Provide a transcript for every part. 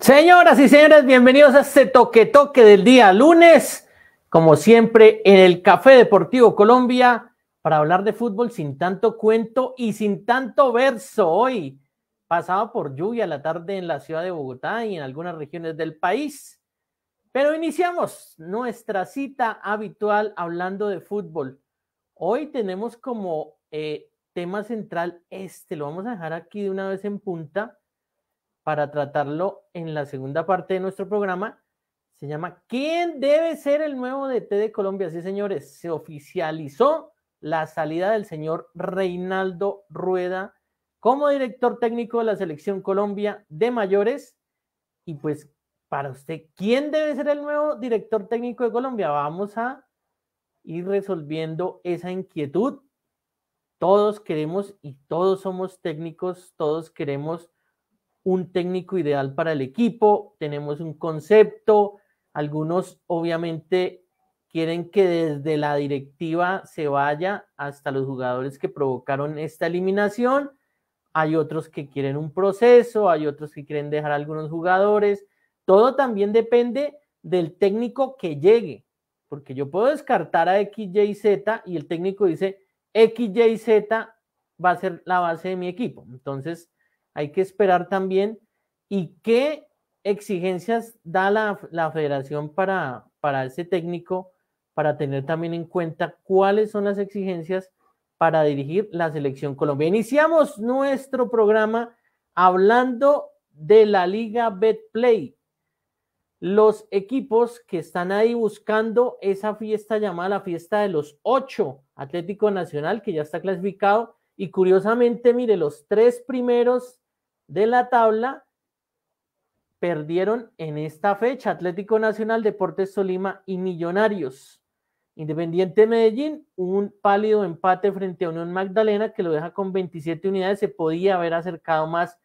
Señoras y señores, bienvenidos a este toque toque del día lunes, como siempre en el Café Deportivo Colombia, para hablar de fútbol sin tanto cuento y sin tanto verso. Hoy pasaba por lluvia la tarde en la ciudad de Bogotá y en algunas regiones del país, pero iniciamos nuestra cita habitual hablando de fútbol. Hoy tenemos como eh, tema central este, lo vamos a dejar aquí de una vez en punta para tratarlo en la segunda parte de nuestro programa. Se llama ¿Quién debe ser el nuevo DT de Colombia? Sí, señores, se oficializó la salida del señor Reinaldo Rueda como director técnico de la Selección Colombia de Mayores. Y pues, para usted, ¿quién debe ser el nuevo director técnico de Colombia? Vamos a ir resolviendo esa inquietud. Todos queremos y todos somos técnicos, todos queremos un técnico ideal para el equipo, tenemos un concepto, algunos obviamente quieren que desde la directiva se vaya hasta los jugadores que provocaron esta eliminación, hay otros que quieren un proceso, hay otros que quieren dejar algunos jugadores, todo también depende del técnico que llegue, porque yo puedo descartar a X, Y, Z y el técnico dice X, Y, Z va a ser la base de mi equipo, entonces hay que esperar también y qué exigencias da la, federación para, para ese técnico, para tener también en cuenta cuáles son las exigencias para dirigir la selección Colombia. Iniciamos nuestro programa hablando de la Liga Betplay. Los equipos que están ahí buscando esa fiesta llamada la fiesta de los ocho, Atlético Nacional, que ya está clasificado, y curiosamente, mire, los tres primeros de la tabla perdieron en esta fecha. Atlético Nacional, Deportes Solima y Millonarios. Independiente Medellín, un pálido empate frente a Unión Magdalena que lo deja con 27 unidades. Se podía haber acercado más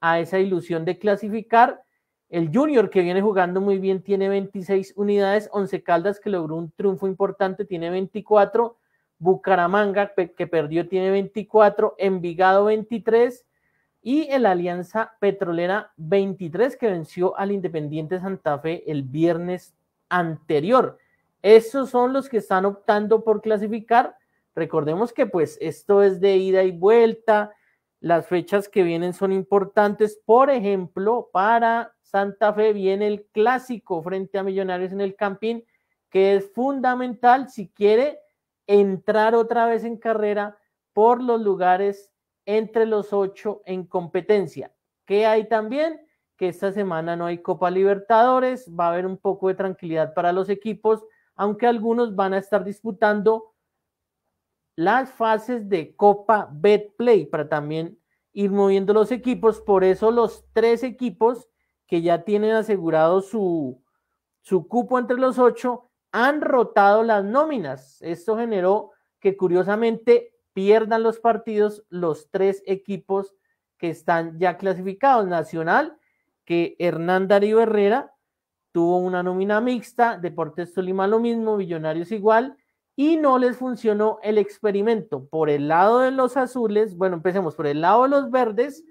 a esa ilusión de clasificar. El Junior, que viene jugando muy bien, tiene 26 unidades. Once Caldas, que logró un triunfo importante, tiene 24. Bucaramanga, que perdió, tiene 24, Envigado 23 y el Alianza Petrolera 23, que venció al Independiente Santa Fe el viernes anterior. Esos son los que están optando por clasificar. Recordemos que pues esto es de ida y vuelta. Las fechas que vienen son importantes. Por ejemplo, para Santa Fe viene el clásico frente a Millonarios en el Campín, que es fundamental si quiere entrar otra vez en carrera por los lugares entre los ocho en competencia. ¿Qué hay también? Que esta semana no hay Copa Libertadores, va a haber un poco de tranquilidad para los equipos, aunque algunos van a estar disputando las fases de Copa Betplay para también ir moviendo los equipos. Por eso los tres equipos que ya tienen asegurado su, su cupo entre los ocho han rotado las nóminas. Esto generó que curiosamente pierdan los partidos los tres equipos que están ya clasificados. Nacional, que Hernán Darío Herrera tuvo una nómina mixta, Deportes Tolima lo mismo, Millonarios igual, y no les funcionó el experimento. Por el lado de los azules, bueno, empecemos por el lado de los verdes,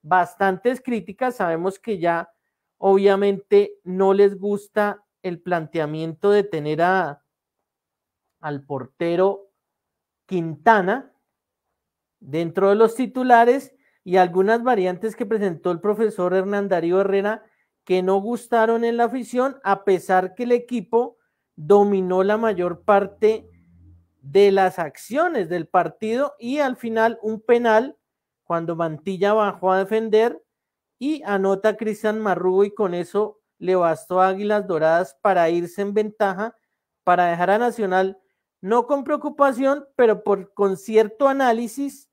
bastantes críticas, sabemos que ya obviamente no les gusta el planteamiento de tener a, al portero Quintana dentro de los titulares y algunas variantes que presentó el profesor Hernán Darío Herrera que no gustaron en la afición, a pesar que el equipo dominó la mayor parte de las acciones del partido y al final un penal cuando Mantilla bajó a defender y anota Cristian Marrugo y con eso le bastó Águilas Doradas para irse en ventaja, para dejar a Nacional, no con preocupación, pero por, con cierto análisis,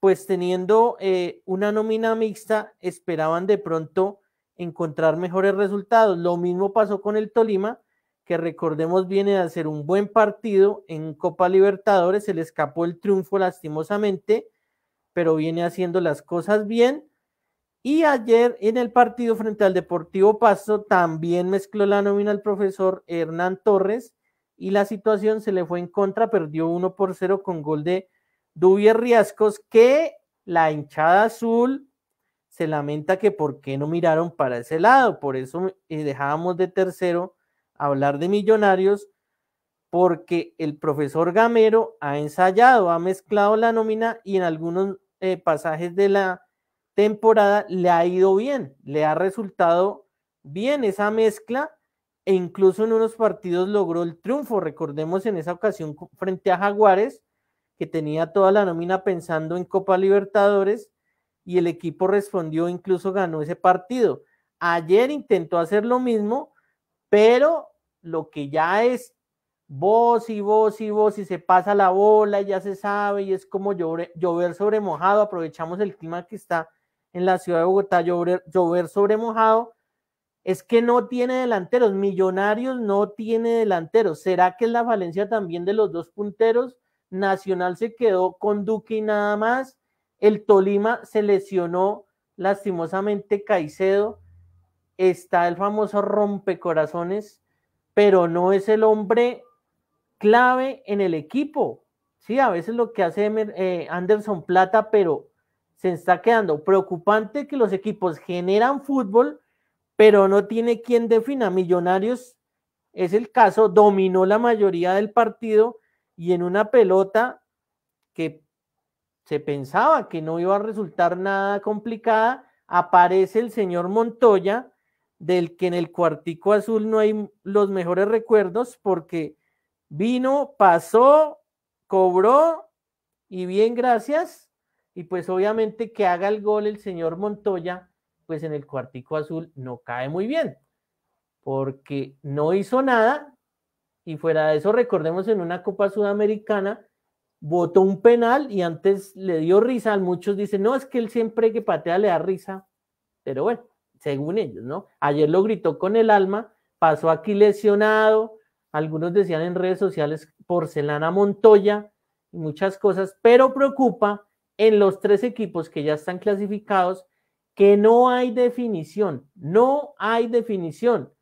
pues teniendo eh, una nómina mixta, esperaban de pronto encontrar mejores resultados. Lo mismo pasó con el Tolima, que recordemos viene de hacer un buen partido en Copa Libertadores, se le escapó el triunfo lastimosamente, pero viene haciendo las cosas bien y ayer en el partido frente al Deportivo Paso también mezcló la nómina el profesor Hernán Torres y la situación se le fue en contra, perdió 1 por 0 con gol de Dubier Riascos que la hinchada azul se lamenta que por qué no miraron para ese lado, por eso eh, dejábamos de tercero hablar de millonarios porque el profesor Gamero ha ensayado, ha mezclado la nómina y en algunos eh, pasajes de la temporada le ha ido bien, le ha resultado bien esa mezcla e incluso en unos partidos logró el triunfo. Recordemos en esa ocasión frente a Jaguares, que tenía toda la nómina pensando en Copa Libertadores y el equipo respondió, incluso ganó ese partido. Ayer intentó hacer lo mismo, pero lo que ya es vos y vos y vos y se pasa la bola, ya se sabe y es como llover sobre mojado, aprovechamos el clima que está en la ciudad de Bogotá, llover, sobre mojado, es que no tiene delanteros, Millonarios no tiene delanteros. ¿Será que es la falencia también de los dos punteros? Nacional se quedó con Duque y nada más. El Tolima se lesionó lastimosamente Caicedo. Está el famoso rompecorazones, pero no es el hombre clave en el equipo. Sí, a veces lo que hace eh, Anderson Plata, pero se está quedando. Preocupante que los equipos generan fútbol, pero no tiene quien defina. Millonarios es el caso, dominó la mayoría del partido y en una pelota que se pensaba que no iba a resultar nada complicada, aparece el señor Montoya, del que en el cuartico azul no hay los mejores recuerdos porque vino, pasó, cobró y bien, gracias, y pues obviamente que haga el gol el señor Montoya, pues en el cuartico azul no cae muy bien, porque no hizo nada y fuera de eso recordemos en una Copa Sudamericana votó un penal y antes le dio risa, muchos dicen, no, es que él siempre que patea le da risa, pero bueno, según ellos, ¿no? Ayer lo gritó con el alma, pasó aquí lesionado, algunos decían en redes sociales porcelana Montoya y muchas cosas, pero preocupa en los tres equipos que ya están clasificados que no hay definición, no hay definición.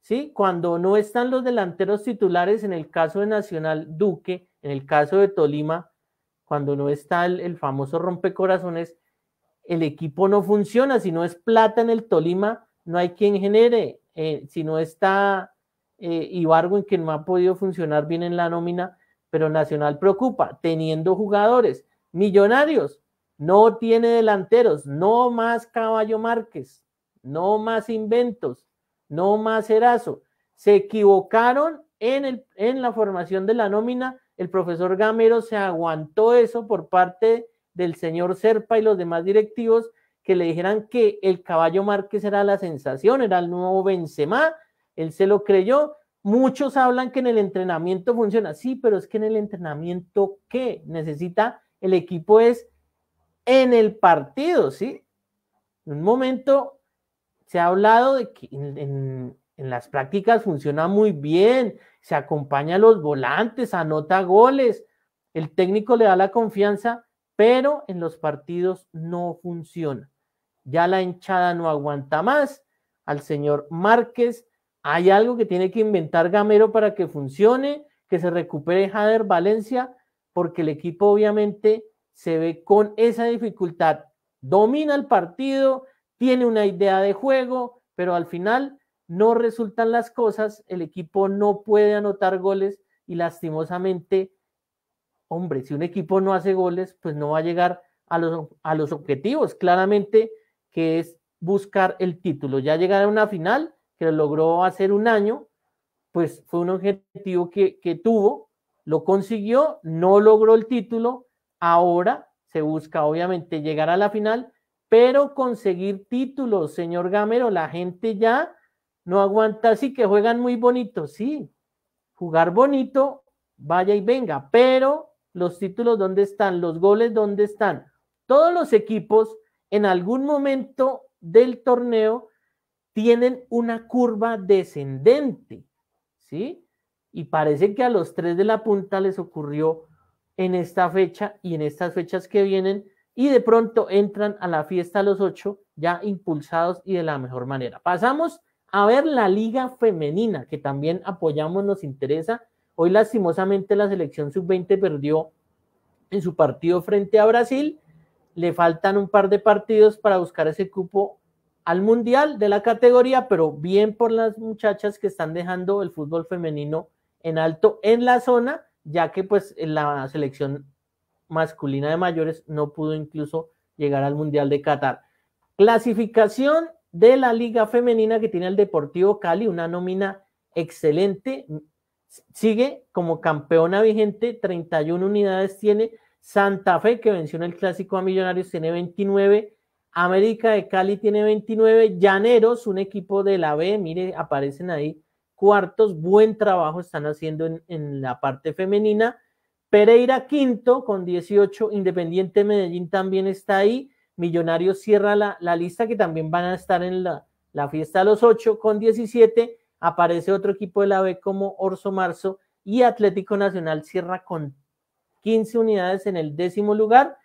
¿Sí? Cuando no están los delanteros titulares, en el caso de Nacional Duque, en el caso de Tolima, cuando no está el, famoso rompecorazones, el equipo no funciona. Si no es plata en el Tolima, no hay quien genere. Eh, si no está eh, Ibargo, en que no ha podido funcionar bien en la nómina, pero Nacional preocupa, teniendo jugadores. Millonarios no tiene delanteros, no más Caballo Márquez, no más inventos, no más Erazo. Se equivocaron en, el, en la formación de la nómina. El profesor Gamero se aguantó eso por parte del señor Serpa y los demás directivos que le dijeran que el caballo Márquez era la sensación, era el nuevo Benzema, él se lo creyó. Muchos hablan que en el entrenamiento funciona, sí, pero es que en el entrenamiento, ¿qué? Necesita el equipo es en el partido, ¿sí? En un momento se ha hablado de que en, las prácticas funciona muy bien, se acompaña a los volantes, anota goles, el técnico le da la confianza, pero en los partidos no funciona. Ya la hinchada no aguanta más al señor Márquez. Hay algo que tiene que inventar Gamero para que funcione, que se recupere Jader Valencia porque el equipo obviamente se ve con esa dificultad. Domina el partido, tiene una idea de juego, pero al final no resultan las cosas, el equipo no puede anotar goles y lastimosamente, hombre, si un equipo no hace goles, pues no va a llegar a los, a los objetivos, claramente, que es buscar el título. Ya llegar a una final, que lo logró hacer un año, pues fue un objetivo que, que tuvo, lo consiguió, no logró el título, ahora se busca obviamente llegar a la final, pero conseguir títulos, señor Gamero, la gente ya no aguanta así que juegan muy bonito, sí, jugar bonito, vaya y venga, pero los títulos dónde están, los goles dónde están. Todos los equipos en algún momento del torneo tienen una curva descendente, ¿sí? Y parece que a los tres de la punta les ocurrió en esta fecha y en estas fechas que vienen y de pronto entran a la fiesta a los ocho ya impulsados y de la mejor manera. Pasamos a ver la liga femenina que también apoyamos, nos interesa. Hoy lastimosamente la selección sub-20 perdió en su partido frente a Brasil. Le faltan un par de partidos para buscar ese cupo al mundial de la categoría, pero bien por las muchachas que están dejando el fútbol femenino en alto en la zona, ya que pues la selección masculina de mayores no pudo incluso llegar al Mundial de Qatar. Clasificación de la Liga Femenina que tiene el Deportivo Cali, una nómina excelente. Sigue como campeona vigente, 31 unidades tiene. Santa Fe, que venció el Clásico a Millonarios, tiene 29. América de Cali tiene 29. Llaneros, un equipo de la B, mire, aparecen ahí cuartos, buen trabajo están haciendo en, la parte femenina. Pereira quinto con 18, Independiente Medellín también está ahí, Millonarios cierra la, lista que también van a estar en la, fiesta de los 8 con 17, aparece otro equipo de la B como Orso Marzo y Atlético Nacional cierra con 15 unidades en el décimo lugar.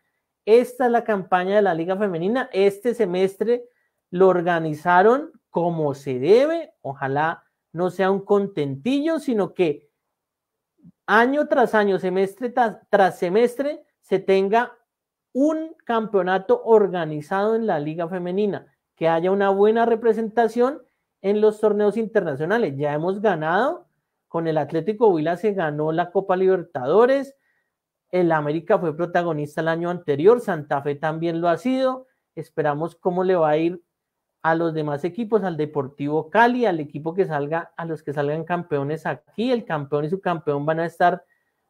Esta es la campaña de la Liga Femenina. Este semestre lo organizaron como se debe. Ojalá no sea un contentillo, sino que año tras año, semestre tras, semestre, se tenga un campeonato organizado en la liga femenina, que haya una buena representación en los torneos internacionales. Ya hemos ganado, con el Atlético Huila se ganó la Copa Libertadores, el América fue protagonista el año anterior, Santa Fe también lo ha sido, esperamos cómo le va a ir a los demás equipos, al Deportivo Cali, al equipo que salga, a los que salgan campeones aquí, el campeón y su campeón van a estar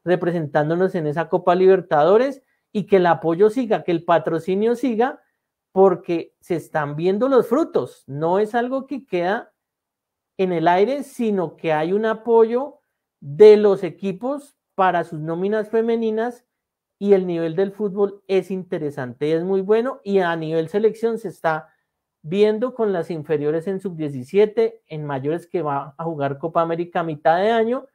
representándonos en esa Copa Libertadores y que el apoyo siga, que el patrocinio siga, porque se están viendo los frutos, no es algo que queda en el aire, sino que hay un apoyo de los equipos para sus nóminas femeninas y el nivel del fútbol es interesante, es muy bueno y a nivel selección se está viendo con las inferiores en sub-17, en mayores que va a jugar Copa América a mitad de año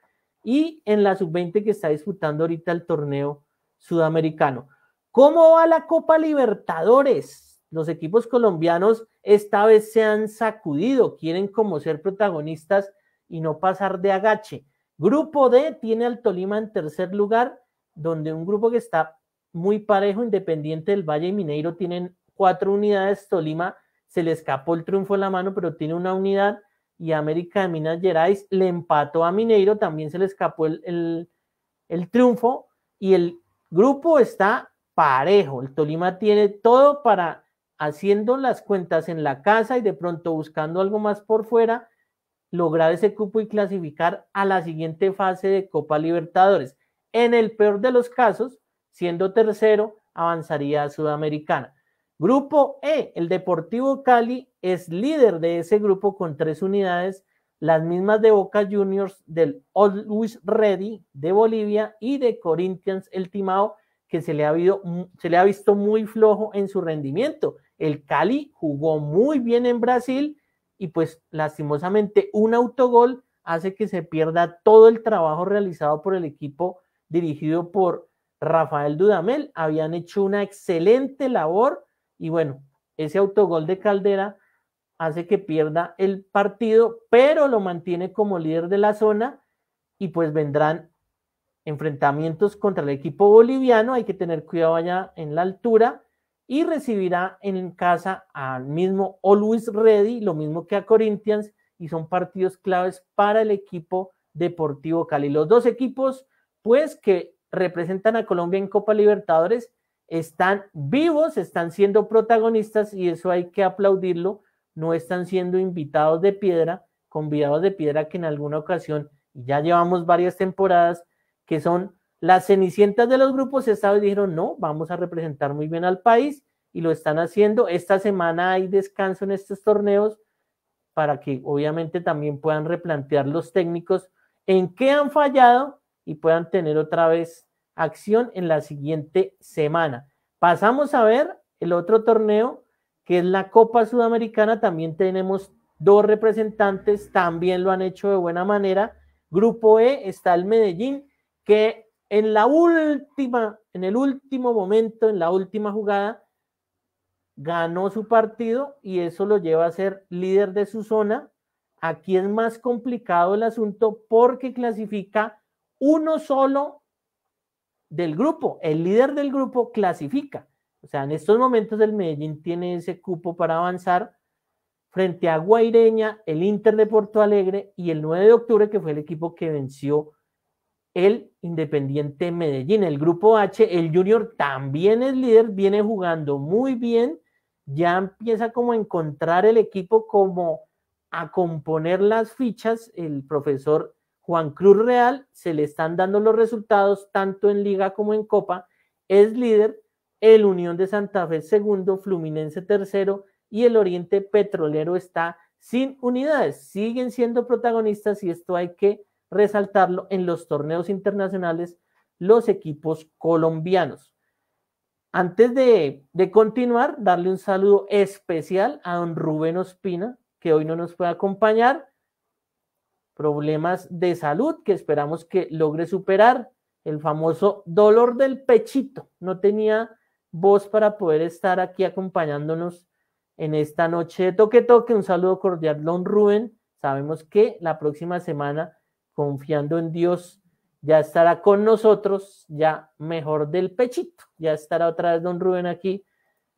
y en la sub-20 que está disputando ahorita el torneo sudamericano. ¿Cómo va la Copa Libertadores? Los equipos colombianos esta vez se han sacudido, quieren como ser protagonistas y no pasar de agache. Grupo D tiene al Tolima en tercer lugar, donde un grupo que está muy parejo, Independiente del Valle y Mineiro tienen cuatro unidades, Tolima se le escapó el triunfo en la mano, pero tiene una unidad y América de Minas Gerais le empató a Mineiro, también se le escapó el, triunfo y el grupo está parejo. El Tolima tiene todo para haciendo las cuentas en la casa y de pronto buscando algo más por fuera, lograr ese cupo y clasificar a la siguiente fase de Copa Libertadores. En el peor de los casos, siendo tercero, avanzaría a Sudamericana. Grupo E, el Deportivo Cali es líder de ese grupo con tres unidades, las mismas de Boca Juniors, del Luis Ready de Bolivia y de Corinthians El Timao, que se le, ha se le ha visto muy flojo en su rendimiento. El Cali jugó muy bien en Brasil y pues lastimosamente un autogol hace que se pierda todo el trabajo realizado por el equipo dirigido por Rafael Dudamel. Habían hecho una excelente labor y bueno, ese autogol de Caldera hace que pierda el partido, pero lo mantiene como líder de la zona y pues vendrán enfrentamientos contra el equipo boliviano, hay que tener cuidado allá en la altura y recibirá en casa al mismo Always Ready, lo mismo que a Corinthians y son partidos claves para el equipo Deportivo Cali. Los dos equipos pues que representan a Colombia en Copa Libertadores están vivos, están siendo protagonistas y eso hay que aplaudirlo, no están siendo invitados de piedra, convidados de piedra que en alguna ocasión, y ya llevamos varias temporadas, que son las cenicientas de los grupos de dijeron, no, vamos a representar muy bien al país y lo están haciendo. Esta semana hay descanso en estos torneos para que obviamente también puedan replantear los técnicos en qué han fallado y puedan tener otra vez acción en la siguiente semana. Pasamos a ver el otro torneo, que es la Copa Sudamericana. También tenemos dos representantes, también lo han hecho de buena manera. Grupo E está el Medellín, que en la última, en el último momento, en la última jugada, ganó su partido y eso lo lleva a ser líder de su zona. Aquí es más complicado el asunto porque clasifica uno solo del grupo, el líder del grupo clasifica. O sea, en estos momentos el Medellín tiene ese cupo para avanzar frente a Guaireña, el Inter de Porto Alegre y el 9 de octubre, que fue el equipo que venció el Independiente Medellín. El grupo H, el Junior también es líder, viene jugando muy bien, ya empieza como a encontrar el equipo, como a componer las fichas el profesor Juan Cruz Real se le están dando los resultados tanto en liga como en copa. Es líder, el Unión de Santa Fe segundo, Fluminense tercero y el Oriente Petrolero está sin unidades. Siguen siendo protagonistas y esto hay que resaltarlo en los torneos internacionales, los equipos colombianos. Antes de, de, continuar, darle un saludo especial a don Rubén Ospina, que hoy no nos puede acompañar problemas de salud que esperamos que logre superar, el famoso dolor del pechito. No tenía voz para poder estar aquí acompañándonos en esta noche de toque toque. Un saludo cordial, don Rubén. Sabemos que la próxima semana, confiando en Dios, ya estará con nosotros, ya mejor del pechito. Ya estará otra vez don Rubén aquí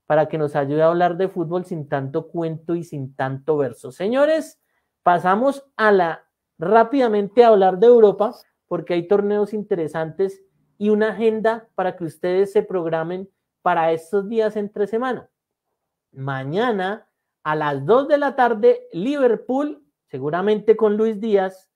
para que nos ayude a hablar de fútbol sin tanto cuento y sin tanto verso. Señores, pasamos a la rápidamente hablar de Europa, porque hay torneos interesantes y una agenda para que ustedes se programen para estos días entre semana. Mañana a las 2 de la tarde, Liverpool, seguramente con Luis Díaz,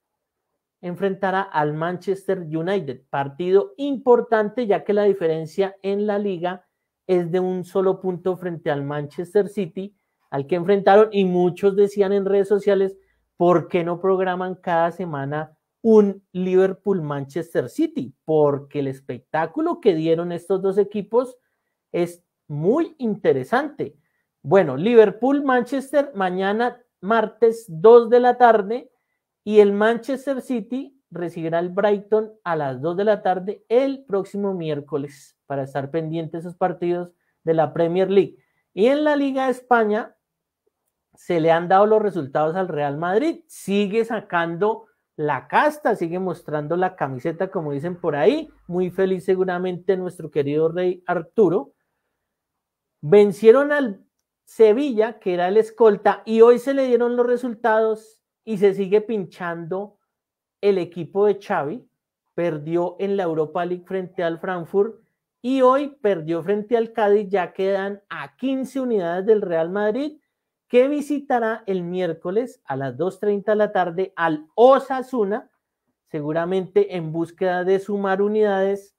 enfrentará al Manchester United. Partido importante ya que la diferencia en la liga es de un solo punto frente al Manchester City, al que enfrentaron y muchos decían en redes sociales, ¿por qué no programan cada semana un Liverpool-Manchester City? Porque el espectáculo que dieron estos dos equipos es muy interesante. Bueno, Liverpool-Manchester mañana martes 2 de la tarde y el Manchester City recibirá al Brighton a las 2 de la tarde el próximo miércoles para estar pendientes de esos partidos de la Premier League. Y en la Liga de España, se le han dado los resultados al Real Madrid. Sigue sacando la casta, sigue mostrando la camiseta, como dicen por ahí. Muy feliz seguramente nuestro querido rey Arturo. Vencieron al Sevilla, que era el escolta, y hoy se le dieron los resultados y se sigue pinchando el equipo de Xavi. Perdió en la Europa League frente al Frankfurt y hoy perdió frente al Cádiz, ya quedan a 15 unidades del Real Madrid que visitará el miércoles a las 2.30 de la tarde al Osasuna, seguramente en búsqueda de sumar unidades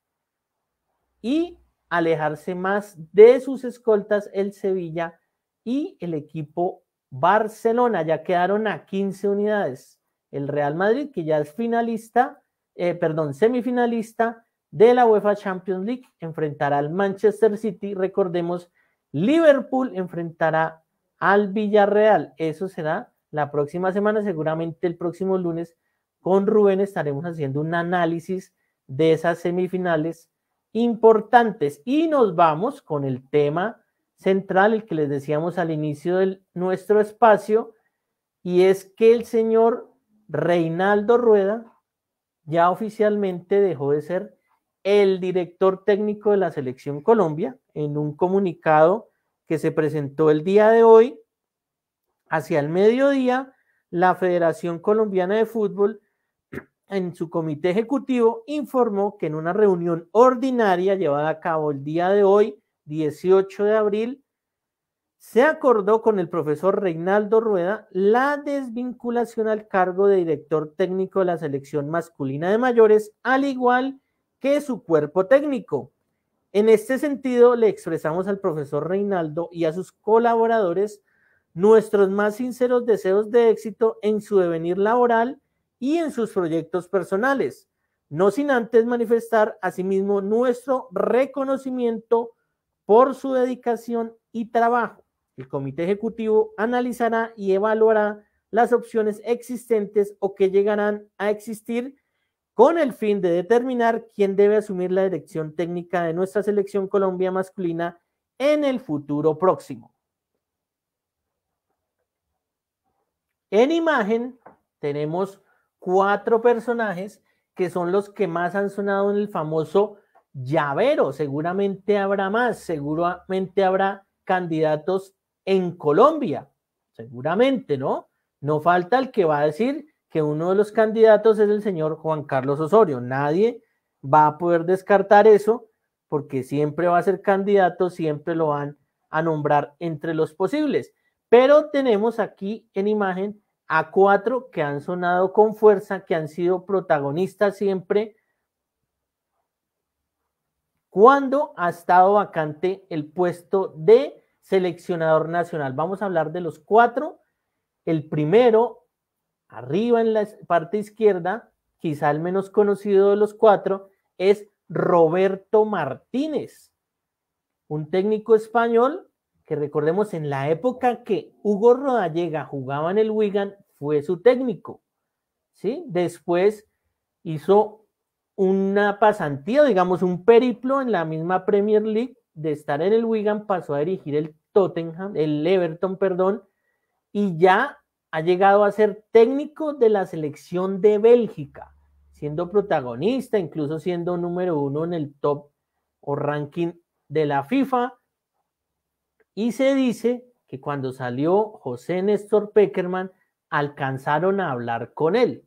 y alejarse más de sus escoltas el Sevilla y el equipo Barcelona. Ya quedaron a 15 unidades. El Real Madrid, que ya es finalista, eh, perdón, semifinalista de la UEFA Champions League, enfrentará al Manchester City. Recordemos, Liverpool enfrentará al Villarreal. Eso será la próxima semana, seguramente el próximo lunes con Rubén estaremos haciendo un análisis de esas semifinales importantes y nos vamos con el tema central, el que les decíamos al inicio de nuestro espacio, y es que el señor Reinaldo Rueda ya oficialmente dejó de ser el director técnico de la selección Colombia en un comunicado que se presentó el día de hoy, hacia el mediodía, la Federación Colombiana de Fútbol en su comité ejecutivo informó que en una reunión ordinaria llevada a cabo el día de hoy, 18 de abril, se acordó con el profesor Reinaldo Rueda la desvinculación al cargo de director técnico de la selección masculina de mayores, al igual que su cuerpo técnico. En este sentido, le expresamos al profesor Reinaldo y a sus colaboradores nuestros más sinceros deseos de éxito en su devenir laboral y en sus proyectos personales, no sin antes manifestar asimismo nuestro reconocimiento por su dedicación y trabajo. El comité ejecutivo analizará y evaluará las opciones existentes o que llegarán a existir con el fin de determinar quién debe asumir la dirección técnica de nuestra selección Colombia masculina en el futuro próximo. En imagen tenemos cuatro personajes que son los que más han sonado en el famoso llavero. Seguramente habrá más, seguramente habrá candidatos en Colombia, seguramente, ¿no? No falta el que va a decir, uno de los candidatos es el señor Juan Carlos Osorio. Nadie va a poder descartar eso porque siempre va a ser candidato, siempre lo van a nombrar entre los posibles. Pero tenemos aquí en imagen a cuatro que han sonado con fuerza, que han sido protagonistas siempre cuando ha estado vacante el puesto de seleccionador nacional. Vamos a hablar de los cuatro. El primero Arriba en la parte izquierda, quizá el menos conocido de los cuatro, es Roberto Martínez, un técnico español que recordemos en la época que Hugo Rodallega jugaba en el Wigan, fue su técnico. ¿sí? Después hizo una pasantía, digamos un periplo en la misma Premier League, de estar en el Wigan pasó a dirigir el Tottenham, el Everton, perdón, y ya ha llegado a ser técnico de la selección de Bélgica, siendo protagonista, incluso siendo número uno en el top o ranking de la FIFA. Y se dice que cuando salió José Néstor Peckerman, alcanzaron a hablar con él.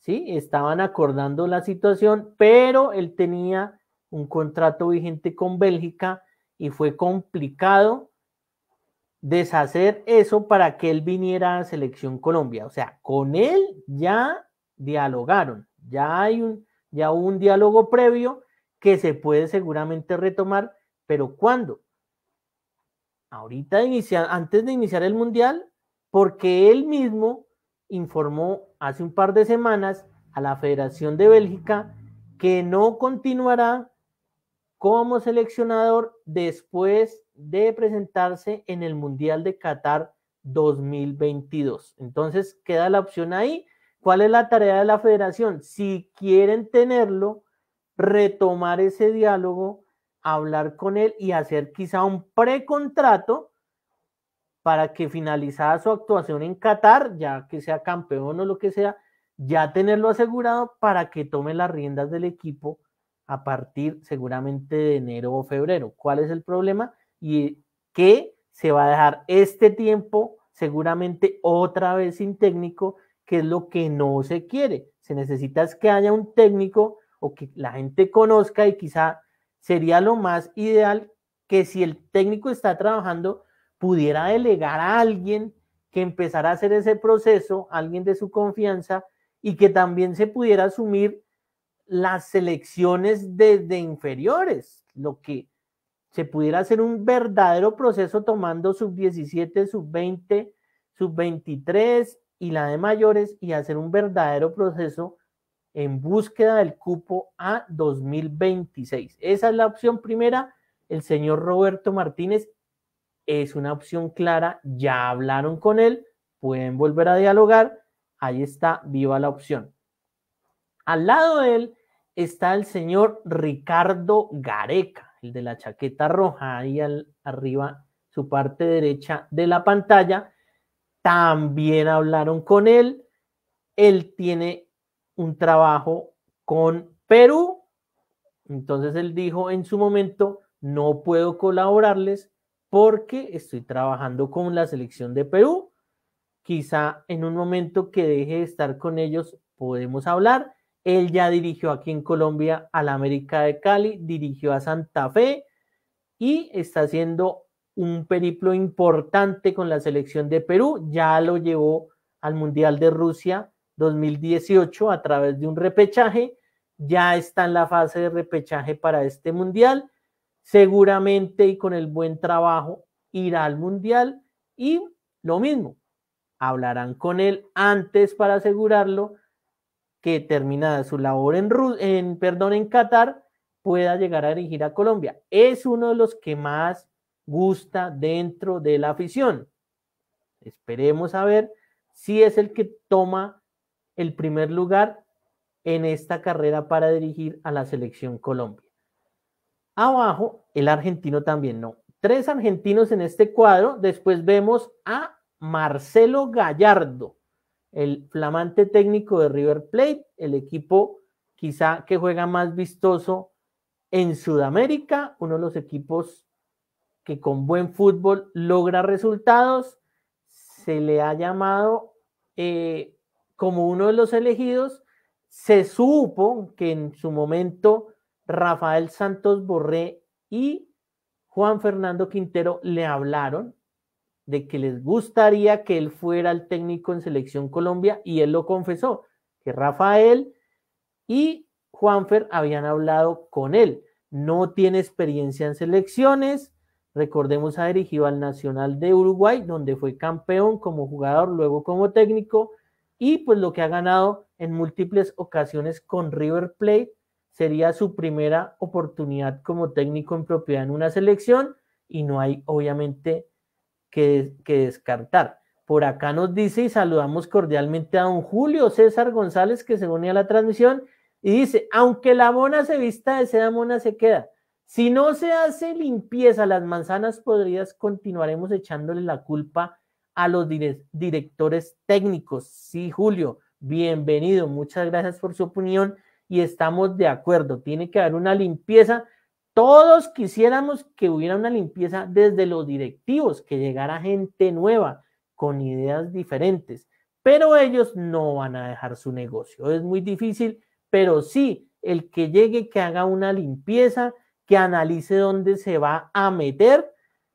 ¿sí? Estaban acordando la situación, pero él tenía un contrato vigente con Bélgica y fue complicado deshacer eso para que él viniera a Selección Colombia. O sea, con él ya dialogaron, ya hay un, ya hubo un diálogo previo que se puede seguramente retomar, pero ¿cuándo? Ahorita antes de iniciar el Mundial, porque él mismo informó hace un par de semanas a la Federación de Bélgica que no continuará como seleccionador después de presentarse en el Mundial de Qatar 2022. Entonces, queda la opción ahí. ¿Cuál es la tarea de la federación? Si quieren tenerlo, retomar ese diálogo, hablar con él y hacer quizá un precontrato para que finalizada su actuación en Qatar, ya que sea campeón o lo que sea, ya tenerlo asegurado para que tome las riendas del equipo a partir seguramente de enero o febrero. ¿Cuál es el problema? y que se va a dejar este tiempo seguramente otra vez sin técnico, que es lo que no se quiere. Se necesita es que haya un técnico o que la gente conozca y quizá sería lo más ideal que si el técnico está trabajando pudiera delegar a alguien que empezara a hacer ese proceso, alguien de su confianza y que también se pudiera asumir las selecciones desde inferiores, lo que se pudiera hacer un verdadero proceso tomando sub-17, sub-20, sub-23 y la de mayores y hacer un verdadero proceso en búsqueda del cupo a 2026. Esa es la opción primera. El señor Roberto Martínez es una opción clara. Ya hablaron con él, pueden volver a dialogar. Ahí está, viva la opción. Al lado de él está el señor Ricardo Gareca el de la chaqueta roja, ahí arriba, su parte derecha de la pantalla, también hablaron con él. Él tiene un trabajo con Perú. Entonces él dijo en su momento, no puedo colaborarles porque estoy trabajando con la selección de Perú. Quizá en un momento que deje de estar con ellos podemos hablar él ya dirigió aquí en Colombia a la América de Cali, dirigió a Santa Fe y está haciendo un periplo importante con la selección de Perú. Ya lo llevó al Mundial de Rusia 2018 a través de un repechaje. Ya está en la fase de repechaje para este Mundial. Seguramente y con el buen trabajo irá al Mundial y lo mismo, hablarán con él antes para asegurarlo que terminada su labor en, en, perdón, en Qatar pueda llegar a dirigir a Colombia. Es uno de los que más gusta dentro de la afición. Esperemos a ver si es el que toma el primer lugar en esta carrera para dirigir a la selección Colombia. Abajo, el argentino también no. Tres argentinos en este cuadro. Después vemos a Marcelo Gallardo el flamante técnico de River Plate, el equipo quizá que juega más vistoso en Sudamérica, uno de los equipos que con buen fútbol logra resultados, se le ha llamado eh, como uno de los elegidos. Se supo que en su momento Rafael Santos Borré y Juan Fernando Quintero le hablaron de que les gustaría que él fuera el técnico en Selección Colombia y él lo confesó, que Rafael y Juanfer habían hablado con él. No tiene experiencia en selecciones, recordemos ha dirigido al Nacional de Uruguay, donde fue campeón como jugador, luego como técnico, y pues lo que ha ganado en múltiples ocasiones con River Plate sería su primera oportunidad como técnico en propiedad en una selección y no hay obviamente que, descartar. Por acá nos dice y saludamos cordialmente a don Julio César González que se une a la transmisión y dice, aunque la mona se vista de seda, mona se queda. Si no se hace limpieza las manzanas podridas, continuaremos echándole la culpa a los directores técnicos. Sí, Julio, bienvenido. Muchas gracias por su opinión y estamos de acuerdo. Tiene que haber una limpieza todos quisiéramos que hubiera una limpieza desde los directivos, que llegara gente nueva, con ideas diferentes, pero ellos no van a dejar su negocio. Es muy difícil, pero sí, el que llegue, que haga una limpieza, que analice dónde se va a meter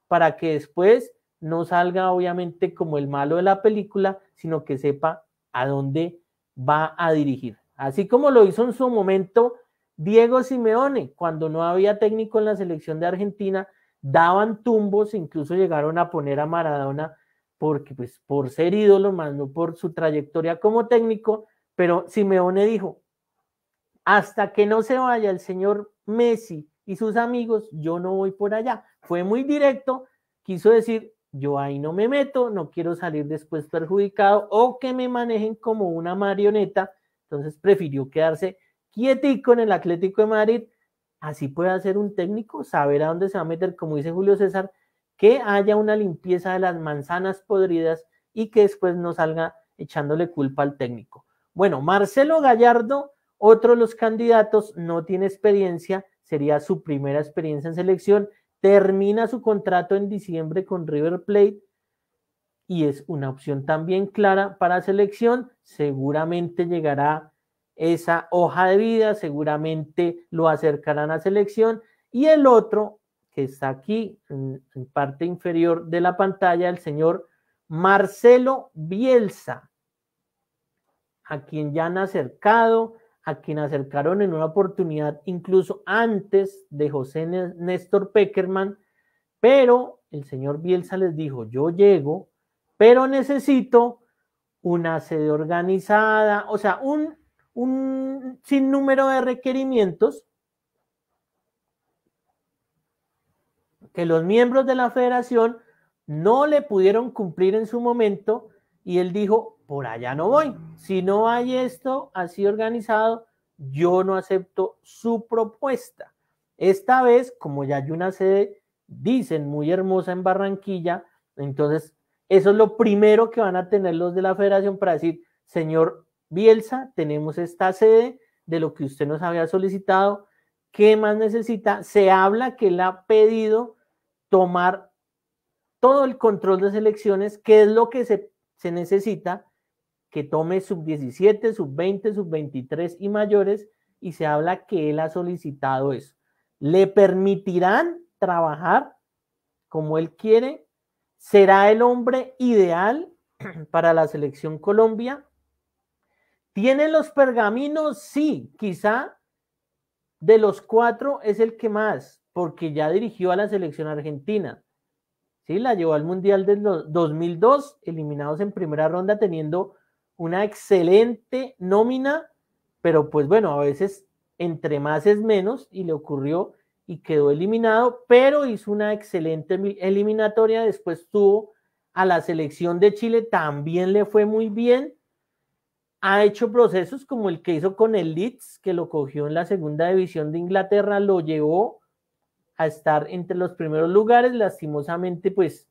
para que después no salga obviamente como el malo de la película, sino que sepa a dónde va a dirigir. Así como lo hizo en su momento Diego Simeone, cuando no había técnico en la selección de Argentina, daban tumbos, incluso llegaron a poner a Maradona porque pues por ser ídolo, más no por su trayectoria como técnico, pero Simeone dijo, hasta que no se vaya el señor Messi y sus amigos, yo no voy por allá. Fue muy directo, quiso decir, yo ahí no me meto, no quiero salir después perjudicado o que me manejen como una marioneta, entonces prefirió quedarse quietico en el Atlético de Madrid, así puede hacer un técnico, saber a dónde se va a meter, como dice Julio César, que haya una limpieza de las manzanas podridas y que después no salga echándole culpa al técnico. Bueno, Marcelo Gallardo, otro de los candidatos, no tiene experiencia, sería su primera experiencia en selección, termina su contrato en diciembre con River Plate y es una opción también clara para selección, seguramente llegará esa hoja de vida, seguramente lo acercarán a selección. Y el otro, que está aquí en, parte inferior de la pantalla, el señor Marcelo Bielsa, a quien ya han acercado, a quien acercaron en una oportunidad incluso antes de José Néstor Peckerman, pero el señor Bielsa les dijo, yo llego, pero necesito una sede organizada, o sea, un un número de requerimientos que los miembros de la federación no le pudieron cumplir en su momento y él dijo, por allá no voy. Si no hay esto así organizado, yo no acepto su propuesta. Esta vez, como ya hay una sede, dicen, muy hermosa en Barranquilla, entonces eso es lo primero que van a tener los de la federación para decir, señor Bielsa, tenemos esta sede de lo que usted nos había solicitado. ¿Qué más necesita? Se habla que él ha pedido tomar todo el control de selecciones, qué es lo que se, se necesita, que tome sub-17, sub-20, sub-23 y mayores, y se habla que él ha solicitado eso. ¿Le permitirán trabajar como él quiere? ¿Será el hombre ideal para la selección Colombia? ¿Tiene los pergaminos? Sí, quizá de los cuatro es el que más, porque ya dirigió a la selección argentina. Sí, la llevó al Mundial del 2002, eliminados en primera ronda teniendo una excelente nómina, pero pues bueno, a veces entre más es menos y le ocurrió y quedó eliminado, pero hizo una excelente eliminatoria, después tuvo a la selección de Chile, también le fue muy bien ha hecho procesos como el que hizo con el Leeds, que lo cogió en la segunda división de Inglaterra, lo llevó a estar entre los primeros lugares, lastimosamente pues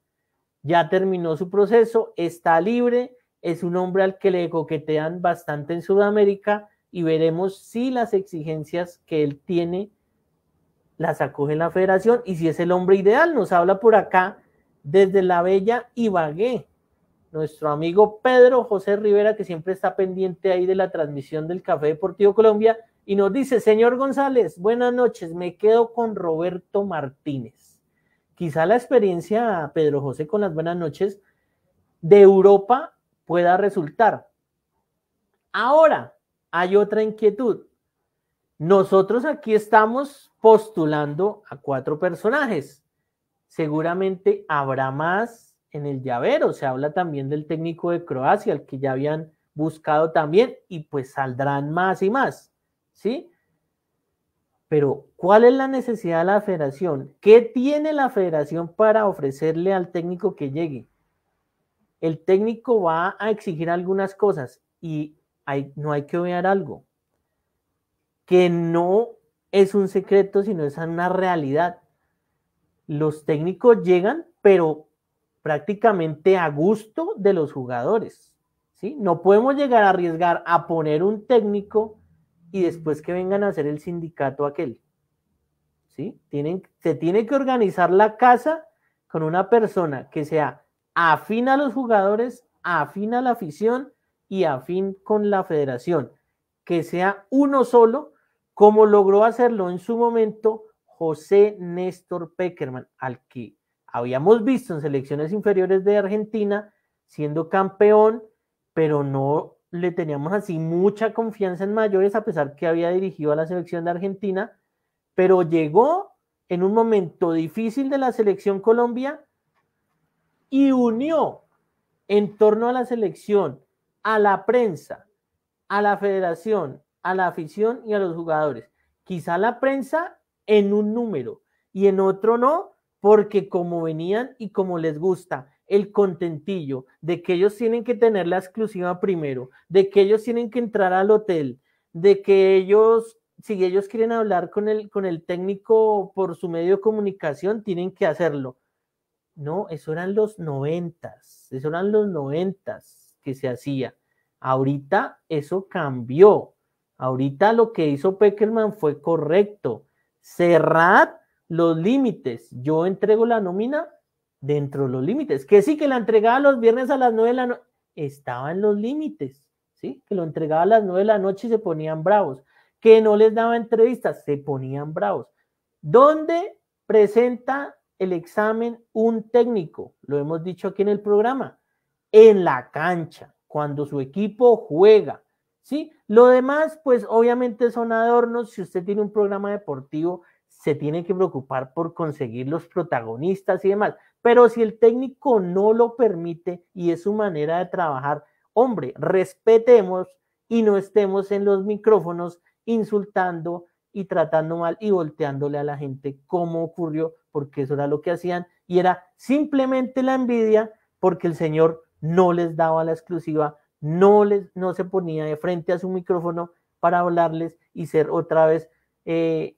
ya terminó su proceso, está libre, es un hombre al que le coquetean bastante en Sudamérica y veremos si las exigencias que él tiene las acoge la federación y si es el hombre ideal, nos habla por acá desde la bella Ibagué, nuestro amigo Pedro José Rivera, que siempre está pendiente ahí de la transmisión del Café Deportivo Colombia, y nos dice, señor González, buenas noches, me quedo con Roberto Martínez. Quizá la experiencia, Pedro José, con las buenas noches de Europa pueda resultar. Ahora, hay otra inquietud. Nosotros aquí estamos postulando a cuatro personajes. Seguramente habrá más, en el llavero. Se habla también del técnico de Croacia, el que ya habían buscado también, y pues saldrán más y más, ¿sí? Pero, ¿cuál es la necesidad de la federación? ¿Qué tiene la federación para ofrecerle al técnico que llegue? El técnico va a exigir algunas cosas y hay, no hay que obviar algo, que no es un secreto, sino es una realidad. Los técnicos llegan, pero prácticamente a gusto de los jugadores. ¿sí? No podemos llegar a arriesgar a poner un técnico y después que vengan a hacer el sindicato aquel. ¿sí? Tienen, se tiene que organizar la casa con una persona que sea afín a los jugadores, afín a la afición y afín con la federación. Que sea uno solo, como logró hacerlo en su momento José Néstor Peckerman, al que habíamos visto en selecciones inferiores de Argentina siendo campeón, pero no le teníamos así mucha confianza en mayores, a pesar que había dirigido a la selección de Argentina, pero llegó en un momento difícil de la selección Colombia y unió en torno a la selección, a la prensa, a la federación, a la afición y a los jugadores. Quizá la prensa en un número y en otro no, porque como venían y como les gusta el contentillo de que ellos tienen que tener la exclusiva primero, de que ellos tienen que entrar al hotel, de que ellos, si ellos quieren hablar con el, con el técnico por su medio de comunicación, tienen que hacerlo. No, eso eran los noventas, eso eran los noventas que se hacía. Ahorita eso cambió. Ahorita lo que hizo Peckerman fue correcto. Cerrar los límites. Yo entrego la nómina dentro de los límites. Que sí, que la entregaba los viernes a las 9 de la noche. Estaba en los límites, ¿sí? Que lo entregaba a las 9 de la noche y se ponían bravos. Que no les daba entrevistas, se ponían bravos. ¿Dónde presenta el examen un técnico? Lo hemos dicho aquí en el programa. En la cancha, cuando su equipo juega. ¿Sí? Lo demás, pues obviamente son adornos. Si usted tiene un programa deportivo, se tiene que preocupar por conseguir los protagonistas y demás. Pero si el técnico no lo permite y es su manera de trabajar, hombre, respetemos y no estemos en los micrófonos insultando y tratando mal y volteándole a la gente como ocurrió, porque eso era lo que hacían y era simplemente la envidia porque el señor no les daba la exclusiva, no les no se ponía de frente a su micrófono para hablarles y ser otra vez eh,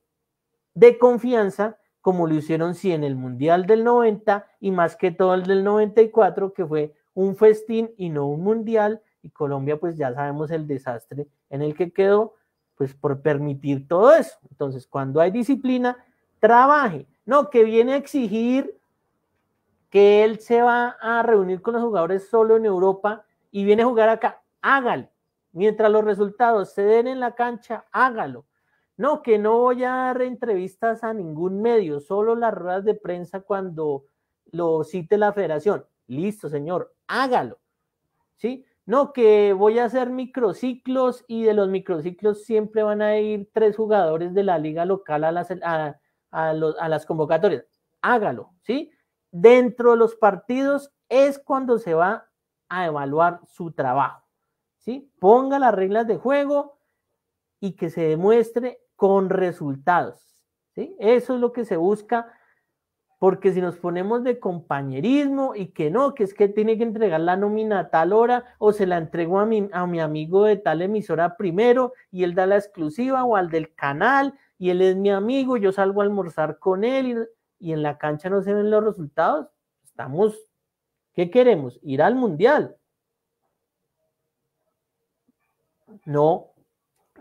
de confianza, como lo hicieron sí en el Mundial del 90 y más que todo el del 94, que fue un festín y no un Mundial, y Colombia pues ya sabemos el desastre en el que quedó, pues por permitir todo eso. Entonces, cuando hay disciplina, trabaje. No, que viene a exigir que él se va a reunir con los jugadores solo en Europa y viene a jugar acá, hágalo. Mientras los resultados se den en la cancha, hágalo. No, que no voy a dar entrevistas a ningún medio, solo las ruedas de prensa cuando lo cite la federación. Listo, señor, hágalo. ¿Sí? No, que voy a hacer microciclos y de los microciclos siempre van a ir tres jugadores de la liga local a las, a, a las convocatorias. Hágalo, ¿sí? Dentro de los partidos es cuando se va a evaluar su trabajo, ¿sí? Ponga las reglas de juego y que se demuestre con resultados. ¿sí? Eso es lo que se busca, porque si nos ponemos de compañerismo y que no, que es que tiene que entregar la nómina a tal hora o se la entrego a mi, a mi amigo de tal emisora primero y él da la exclusiva o al del canal y él es mi amigo, yo salgo a almorzar con él y, y en la cancha no se ven los resultados, estamos, ¿qué queremos? Ir al mundial. No,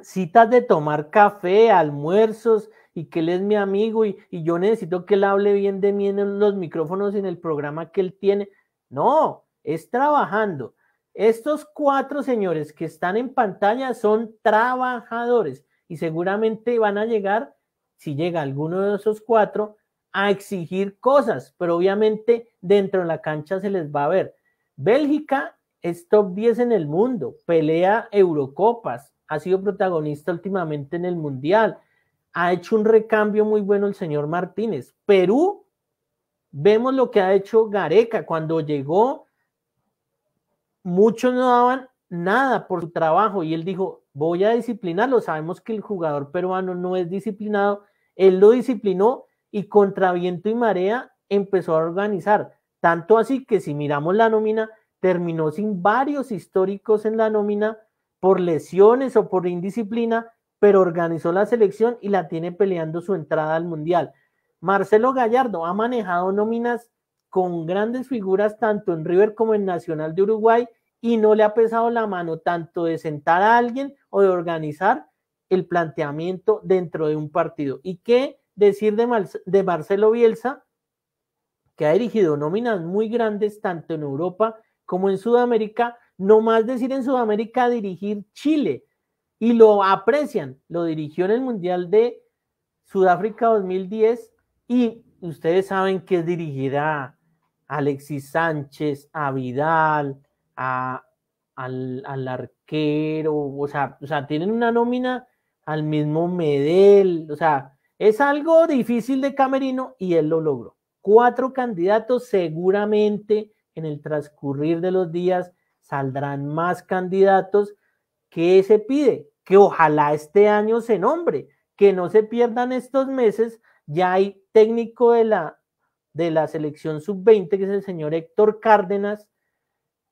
citas de tomar café, almuerzos y que él es mi amigo y, yo necesito que él hable bien de mí en los micrófonos en el programa que él tiene. No, es trabajando. Estos cuatro señores que están en pantalla son trabajadores y seguramente van a llegar, si llega alguno de esos cuatro, a exigir cosas, pero obviamente dentro de la cancha se les va a ver. Bélgica es top 10 en el mundo, pelea Eurocopas, ha sido protagonista últimamente en el Mundial. Ha hecho un recambio muy bueno el señor Martínez. Perú, vemos lo que ha hecho Gareca cuando llegó. Muchos no daban nada por su trabajo y él dijo, voy a disciplinarlo. Sabemos que el jugador peruano no es disciplinado. Él lo disciplinó y contra viento y marea empezó a organizar. Tanto así que si miramos la nómina, terminó sin varios históricos en la nómina por lesiones o por indisciplina, pero organizó la selección y la tiene peleando su entrada al Mundial. Marcelo Gallardo ha manejado nóminas con grandes figuras tanto en River como en Nacional de Uruguay y no le ha pesado la mano tanto de sentar a alguien o de organizar el planteamiento dentro de un partido. ¿Y qué decir de, Marcelo Bielsa, que ha dirigido nóminas muy grandes tanto en Europa como en Sudamérica, no más decir en Sudamérica dirigir Chile y lo aprecian. Lo dirigió en el Mundial de Sudáfrica 2010 y ustedes saben que dirigirá Alexis Sánchez, a Vidal, a, al, arquero, o sea, o sea, tienen una nómina al mismo Medel, o sea, es algo difícil de Camerino y él lo logró. Cuatro candidatos seguramente en el transcurrir de los días saldrán más candidatos. que se pide? Que ojalá este año se nombre, que no se pierdan estos meses. Ya hay técnico de la, de la selección sub-20, que es el señor Héctor Cárdenas.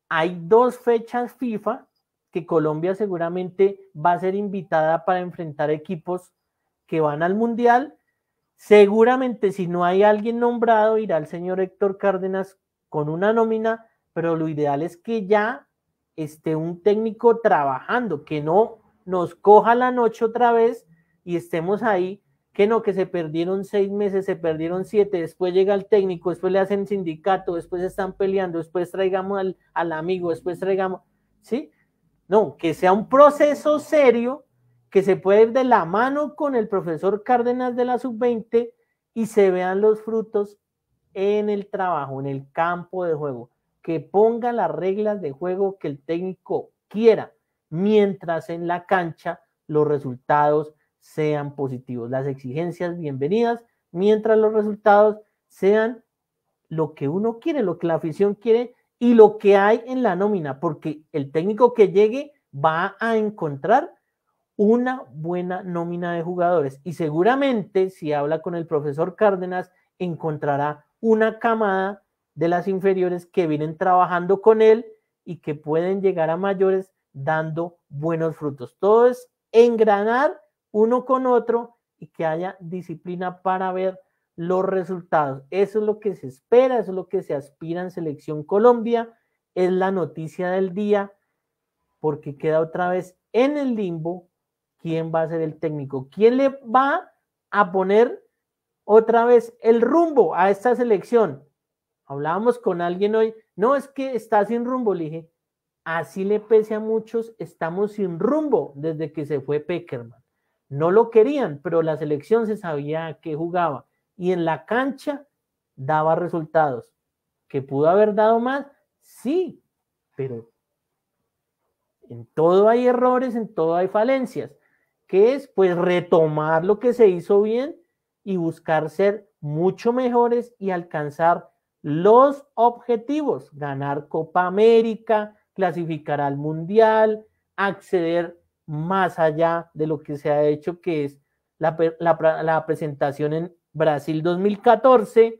Hay dos fechas FIFA que Colombia seguramente va a ser invitada para enfrentar equipos que van al Mundial. Seguramente si no hay alguien nombrado, irá el señor Héctor Cárdenas con una nómina, pero lo ideal es que ya esté un técnico trabajando, que no nos coja la noche otra vez y estemos ahí, que no, que se perdieron seis meses, se perdieron siete, después llega el técnico, después le hacen sindicato, después están peleando, después traigamos al, amigo, después traigamos, ¿sí? No, que sea un proceso serio que se puede ir de la mano con el profesor Cárdenas de la sub-20 y se vean los frutos en el trabajo, en el campo de juego que ponga las reglas de juego que el técnico quiera, mientras en la cancha los resultados sean positivos, las exigencias bienvenidas, mientras los resultados sean lo que uno quiere, lo que la afición quiere y lo que hay en la nómina, porque el técnico que llegue va a encontrar una buena nómina de jugadores y seguramente si habla con el profesor Cárdenas encontrará una camada de las inferiores que vienen trabajando con él y que pueden llegar a mayores dando buenos frutos. Todo es engranar uno con otro y que haya disciplina para ver los resultados. Eso es lo que se espera, eso es lo que se aspira en Selección Colombia, es la noticia del día, porque queda otra vez en el limbo quién va a ser el técnico, quién le va a poner otra vez el rumbo a esta selección, Hablábamos con alguien hoy, no es que está sin rumbo, le dije, así le pese a muchos, estamos sin rumbo desde que se fue Peckerman. No lo querían, pero la selección se sabía que jugaba y en la cancha daba resultados. ¿Que pudo haber dado más? Sí, pero en todo hay errores, en todo hay falencias, que es pues retomar lo que se hizo bien y buscar ser mucho mejores y alcanzar los objetivos, ganar Copa América, clasificar al Mundial, acceder más allá de lo que se ha hecho, que es la, presentación en Brasil 2014,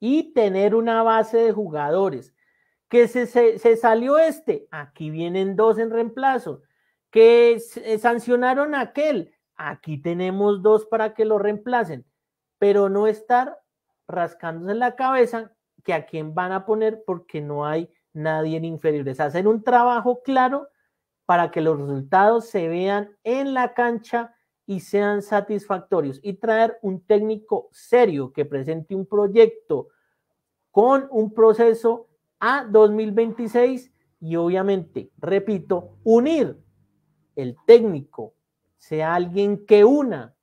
y tener una base de jugadores. Que se, salió este, aquí vienen dos en reemplazo. Que eh, sancionaron aquel, aquí tenemos dos para que lo reemplacen, pero no estar rascándose la cabeza que a quién van a poner porque no hay nadie en inferiores. hacer un trabajo claro para que los resultados se vean en la cancha y sean satisfactorios y traer un técnico serio que presente un proyecto con un proceso a 2026 y obviamente, repito, unir el técnico, sea alguien que una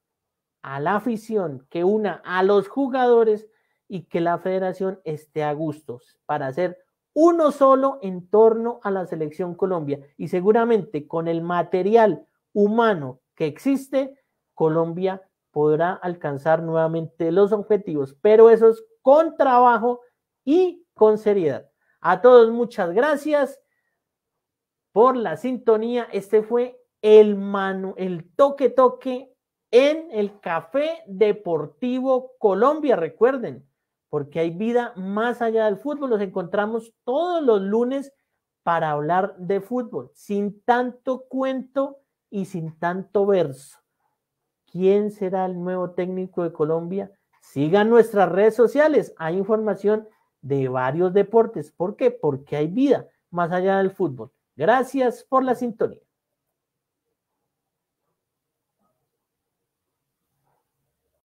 a la afición, que una a los jugadores y que la federación esté a gustos para hacer uno solo en torno a la selección Colombia. Y seguramente con el material humano que existe, Colombia podrá alcanzar nuevamente los objetivos, pero eso es con trabajo y con seriedad. A todos muchas gracias por la sintonía. Este fue el el toque toque en el Café Deportivo Colombia. Recuerden, porque hay vida más allá del fútbol. Nos encontramos todos los lunes para hablar de fútbol, sin tanto cuento y sin tanto verso. ¿Quién será el nuevo técnico de Colombia? Sigan nuestras redes sociales, hay información de varios deportes. ¿Por qué? Porque hay vida más allá del fútbol. Gracias por la sintonía.